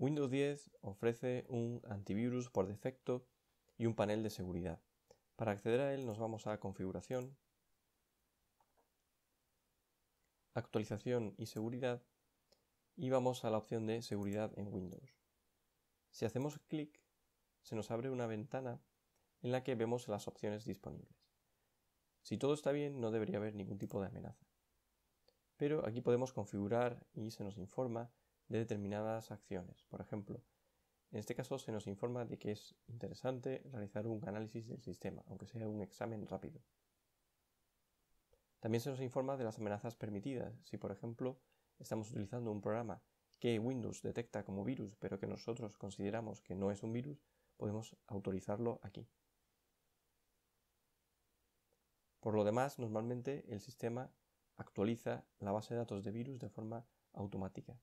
Windows 10 ofrece un antivirus por defecto y un panel de seguridad. Para acceder a él nos vamos a Configuración, Actualización y Seguridad y vamos a la opción de Seguridad en Windows. Si hacemos clic, se nos abre una ventana en la que vemos las opciones disponibles. Si todo está bien, no debería haber ningún tipo de amenaza. Pero aquí podemos configurar y se nos informa de determinadas acciones. Por ejemplo, en este caso se nos informa de que es interesante realizar un análisis del sistema, aunque sea un examen rápido. También se nos informa de las amenazas permitidas. Si, por ejemplo, estamos utilizando un programa que Windows detecta como virus, pero que nosotros consideramos que no es un virus, podemos autorizarlo aquí. Por lo demás, normalmente el sistema actualiza la base de datos de virus de forma automática.